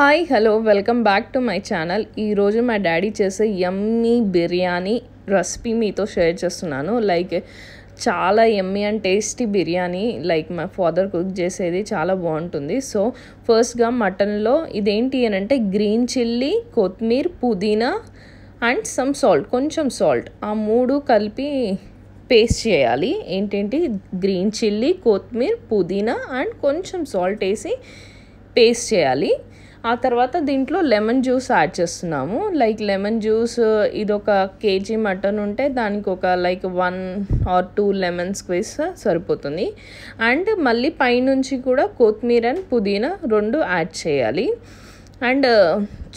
hi hello welcome back to my channel ఈరోజు మా daddy చేసే యమ్మీ బిర్యానీ రెసిపీ మీతో షేర్ చేస్తున్నాను లైక్ చాలా yummy and tasty biryani like మా ఫాదర్ కుక్ చేసేది చాలా బాగుంటుంది సో ఫస్ట్గా మటన్లో ఇదేంటి అని అంటే గ్రీన్ చిల్లీ కొత్తిమీర్ పుదీనా అండ్ సమ్ సాల్ట్ కొంచెం సాల్ట్ ఆ మూడు కలిపి పేస్ట్ చేయాలి ఏంటంటే గ్రీన్ చిల్లీ కొత్తిమీర్ పుదీనా అండ్ కొంచెం సాల్ట్ వేసి పేస్ట్ చేయాలి ఆ తర్వాత దీంట్లో లెమన్ జ్యూస్ యాడ్ చేస్తున్నాము లైక్ లెమన్ జ్యూస్ ఇది ఒక కేజీ మటన్ ఉంటే దానికి ఒక like one or two lemon squeeze సరిపోతుంది అండ్ మళ్ళీ పైనుంచి కూడా కొత్తిమీర అండ్ పుదీనా రెండు యాడ్ చేయాలి అండ్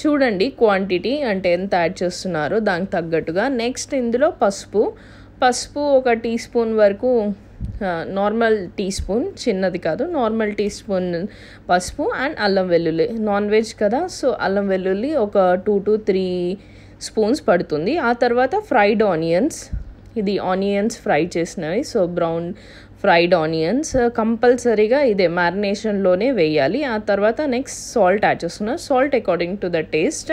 చూడండి క్వాంటిటీ అంటే ఎంత యాడ్ చేస్తున్నారో దానికి తగ్గట్టుగా నెక్స్ట్ ఇందులో పసుపు పసుపు ఒక టీ స్పూన్ వరకు నార్మల్ టీ స్పూన్ చిన్నది కాదు నార్మల్ టీ స్పూన్ పసుపు అండ్ అల్లం వెల్లుల్లి నాన్ వెజ్ కదా సో అల్లం వెల్లుల్లి ఒక టూ టు త్రీ స్పూన్స్ పడుతుంది ఆ తర్వాత ఫ్రైడ్ ఆనియన్స్ ఇది ఆనియన్స్ ఫ్రై చేసినవి సో బ్రౌన్ ఫ్రైడ్ ఆనియన్స్ కంపల్సరీగా ఇదే మ్యారినేషన్లోనే వేయాలి ఆ తర్వాత నెక్స్ట్ సాల్ట్ యాడ్ చేస్తున్నా salt according to the taste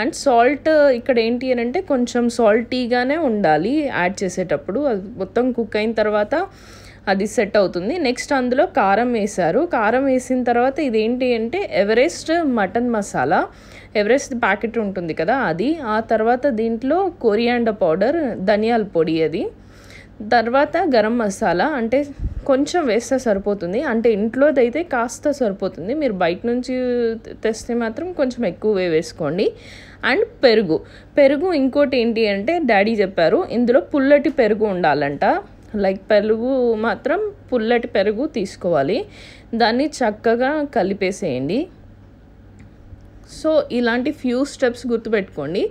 and salt ఇక్కడ ఏంటి అని అంటే కొంచెం సాల్టీగానే ఉండాలి యాడ్ చేసేటప్పుడు అది మొత్తం కుక్ అయిన తర్వాత అది సెట్ అవుతుంది నెక్స్ట్ అందులో కారం వేశారు కారం వేసిన తర్వాత ఇదేంటి అంటే Everest mutton masala Everest packet ఉంటుంది కదా అది ఆ తర్వాత దీంట్లో కొరియాండ పౌడర్ ధనియాల పొడి అది తర్వాత గరం మసాలా అంటే కొంచెం వేస్తే సరిపోతుంది అంటే ఇంట్లోదైతే కాస్త సరిపోతుంది మీరు బయట నుంచి తెస్తే మాత్రం కొంచెం ఎక్కువే వేసుకోండి అండ్ పెరుగు పెరుగు ఇంకోటి ఏంటి అంటే డాడీ చెప్పారు ఇందులో పుల్లటి పెరుగు ఉండాలంట లైక్ పెరుగు మాత్రం పుల్లటి పెరుగు తీసుకోవాలి దాన్ని చక్కగా కలిపేసేయండి సో ఇలాంటి ఫ్యూ స్టెప్స్ గుర్తుపెట్టుకోండి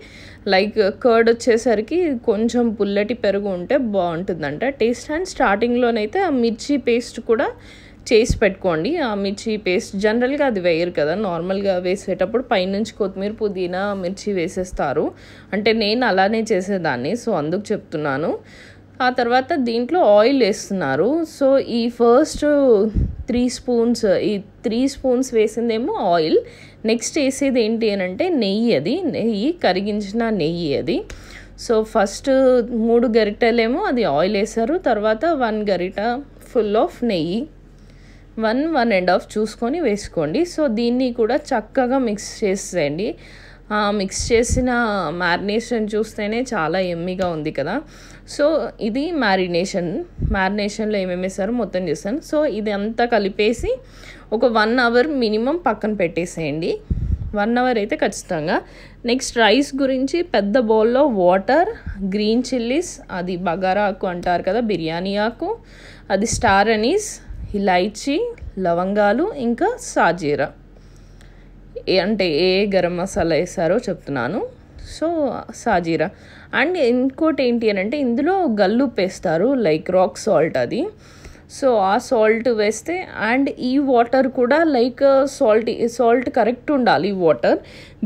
లైక్ కర్డ్ uh, వచ్చేసరికి కొంచెం పుల్లటి పెరుగు ఉంటే బాగుంటుందంట టేస్ట్ అండ్ స్టార్టింగ్లోనైతే ఆ మిర్చి పేస్ట్ కూడా చేసి పెట్టుకోండి ఆ మిర్చి పేస్ట్ జనరల్గా అది వేయరు కదా నార్మల్గా వేసేటప్పుడు పైనుంచి కొత్తిమీర పుదీనా మిర్చి వేసేస్తారు అంటే నేను అలానే చేసేదాన్ని సో అందుకు చెప్తున్నాను ఆ తర్వాత దీంట్లో ఆయిల్ వేస్తున్నారు సో ఈ ఫస్ట్ త్రీ స్పూన్స్ ఈ త్రీ స్పూన్స్ వేసిందేమో ఆయిల్ నెక్స్ట్ వేసేది ఏంటి అని అంటే నెయ్యి అది నెయ్యి కరిగించిన నెయ్యి అది సో ఫస్ట్ మూడు గరిటలేమో అది ఆయిల్ వేసారు తర్వాత వన్ గరిట ఫుల్ ఆఫ్ నెయ్యి వన్ వన్ అండ్ హాఫ్ చూసుకొని వేసుకోండి సో దీన్ని కూడా చక్కగా మిక్స్ చేసేయండి మిక్స్ చేసిన మ్యారినేషన్ చూస్తేనే చాలా ఎమ్మీగా ఉంది కదా సో ఇది మ్యారినేషన్ మ్యారినేషన్లో ఏమేమి వేసారో మొత్తం చేస్తాను సో ఇది అంతా కలిపేసి ఒక వన్ అవర్ మినిమం పక్కన పెట్టేసేయండి వన్ అవర్ అయితే ఖచ్చితంగా నెక్స్ట్ రైస్ గురించి పెద్ద బౌల్లో వాటర్ గ్రీన్ చిల్లీస్ అది బగారా ఆకు అంటారు కదా బిర్యానీ ఆకు అది స్టార్ అనీస్ ఇలైచీ లవంగాలు ఇంకా సాజీరా అంటే ఏ గరం మసాలా వేసారో చెప్తున్నాను సో సాజీరా అండ్ ఇంకోటి ఏంటి అని అంటే ఇందులో గల్లు వేస్తారు లైక్ రాక్ సాల్ట్ అది సో ఆ సాల్ట్ వేస్తే అండ్ ఈ వాటర్ కూడా లైక్ సాల్ట్ సాల్ట్ కరెక్ట్ ఉండాలి ఈ వాటర్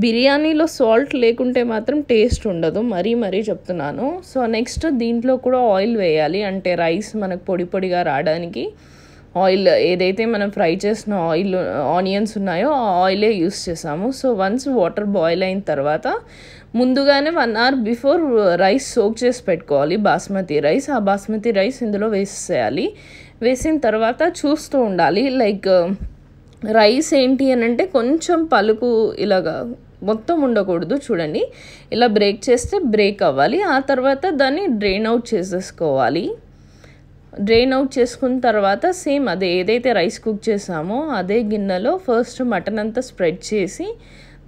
బిర్యానీలో సాల్ట్ లేకుంటే మాత్రం టేస్ట్ ఉండదు మరీ మరీ చెప్తున్నాను సో నెక్స్ట్ దీంట్లో కూడా ఆయిల్ వేయాలి అంటే రైస్ మనకు పొడి పొడిగా రావడానికి ఆయిల్ ఏదైతే మనం ఫ్రై చేసిన ఆయిల్ ఆనియన్స్ ఉన్నాయో ఆ ఆయిలే యూస్ చేసాము సో వన్స్ వాటర్ బాయిల్ అయిన తర్వాత ముందుగానే one hour before rice soak చేసి పెట్టుకోవాలి బాస్మతి రైస్ ఆ బాస్మతి రైస్ ఇందులో వేసేయాలి వేసిన తర్వాత చూస్తూ ఉండాలి లైక్ రైస్ ఏంటి అని అంటే కొంచెం పలుకు ఇలాగా మొత్తం ఉండకూడదు చూడండి ఇలా బ్రేక్ చేస్తే బ్రేక్ అవ్వాలి ఆ తర్వాత దాన్ని డ్రైన్ అవుట్ చేసేసుకోవాలి డ్రైన్ అవుట్ చేసుకున్న తర్వాత సేమ్ అదే ఏదైతే రైస్ కుక్ చేసామో అదే గిన్నెలో ఫస్ట్ మటన్ అంతా స్ప్రెడ్ చేసి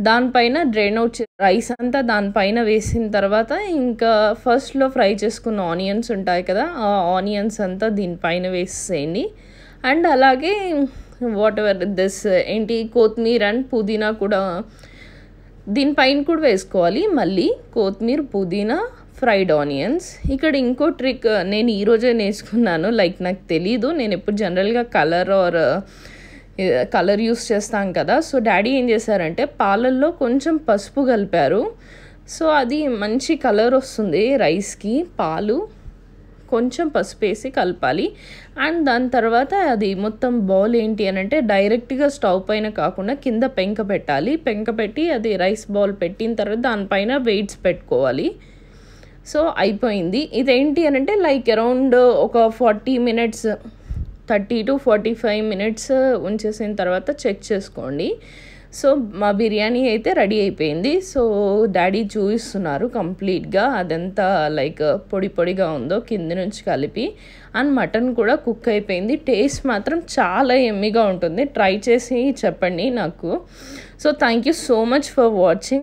దానిపైన డ్రైన్ అవుట్ రైస్ అంతా దానిపైన వేసిన తర్వాత ఇంకా ఫస్ట్లో ఫ్రై చేసుకున్న ఆనియన్స్ ఉంటాయి కదా ఆ ఆనియన్స్ అంతా దీనిపైన వేసేయండి అండ్ అలాగే వాట్ ఎవర్ దిస్ ఏంటి కొత్తిమీర అండ్ పుదీనా కూడా దీనిపైన కూడా వేసుకోవాలి మళ్ళీ కొత్తిమీర పుదీనా ఫ్రైడ్ ఆనియన్స్ ఇక్కడ ఇంకో ట్రిక్ నేను ఈరోజే నేర్చుకున్నాను లైక్ నాకు తెలీదు నేను ఎప్పుడు జనరల్గా కలర్ ఆర్ కలర్ యూస్ చేస్తాం కదా సో డాడీ ఏం చేశారంటే పాలల్లో కొంచెం పసుపు కలిపారు సో అది మంచి కలర్ వస్తుంది రైస్కి పాలు కొంచెం పసుపు వేసి కలపాలి అండ్ దాని తర్వాత అది మొత్తం బౌల్ ఏంటి అని అంటే డైరెక్ట్గా స్టవ్ పైన కాకుండా కింద పెంక పెట్టాలి పెంక పెట్టి అది రైస్ బౌల్ పెట్టిన తర్వాత దానిపైన వెయిట్స్ పెట్టుకోవాలి సో అయిపోయింది ఇదేంటి అని అంటే లైక్ అరౌండ్ ఒక forty minutes thirty to forty five minutes ఉంచేసిన తర్వాత చెక్ చేసుకోండి సో మా బిర్యానీ అయితే రెడీ అయిపోయింది సో డాడీ చూపిస్తున్నారు కంప్లీట్గా అదంతా లైక్ పొడి పొడిగా ఉందో కింద నుంచి కలిపి అండ్ మటన్ కూడా కుక్ అయిపోయింది టేస్ట్ మాత్రం చాలా ఎమ్మిగా ఉంటుంది ట్రై చేసి చెప్పండి నాకు so thank you so much for watching